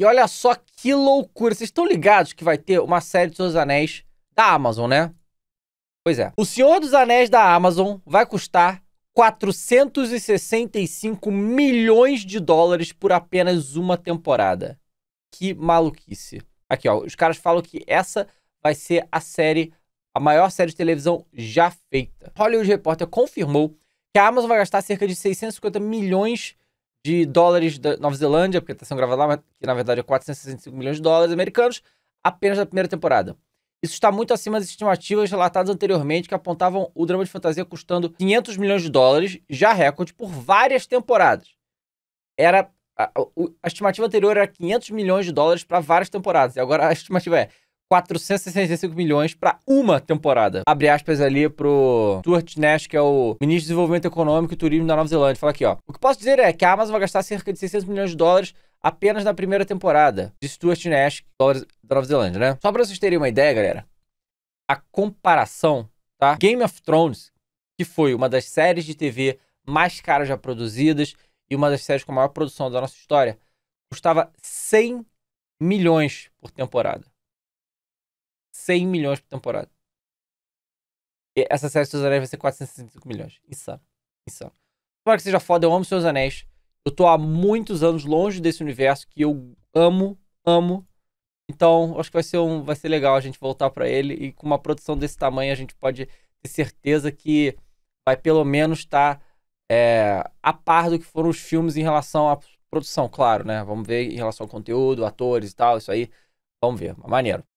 E olha só que loucura. Vocês estão ligados que vai ter uma série de Senhor dos Anéis da Amazon, né? Pois é. O Senhor dos Anéis da Amazon vai custar 465 milhões de dólares por apenas uma temporada. Que maluquice. Aqui, ó. Os caras falam que essa vai ser a série, a maior série de televisão já feita. Hollywood Reporter confirmou que a Amazon vai gastar cerca de 650 milhões de de dólares da Nova Zelândia, porque está sendo gravado lá, que na verdade é 465 milhões de dólares americanos, apenas na primeira temporada. Isso está muito acima das estimativas relatadas anteriormente, que apontavam o drama de fantasia custando 500 milhões de dólares, já recorde, por várias temporadas. Era a, a, a estimativa anterior era 500 milhões de dólares para várias temporadas, e agora a estimativa é 465 milhões para uma temporada. Abre aspas ali pro Stuart Nash, que é o ministro de Desenvolvimento Econômico e Turismo da Nova Zelândia. Fala aqui, ó. O que posso dizer é que a Amazon vai gastar cerca de 600 milhões de dólares apenas na primeira temporada de Stuart Nash, da Nova Zelândia, né? Só para vocês terem uma ideia, galera, a comparação, tá? Game of Thrones, que foi uma das séries de TV mais caras já produzidas e uma das séries com a maior produção da nossa história, custava 100 milhões por temporada. 100 milhões por temporada. Essa série dos Seus Anéis vai ser 465 milhões. Insano. Insano. Claro que seja foda, eu amo Seus Anéis. Eu tô há muitos anos longe desse universo que eu amo, amo. Então, acho que vai ser, um, vai ser legal a gente voltar para ele. E com uma produção desse tamanho, a gente pode ter certeza que vai pelo menos estar tá, é, a par do que foram os filmes em relação à produção, claro, né? Vamos ver em relação ao conteúdo, atores e tal, isso aí. Vamos ver, é maneiro.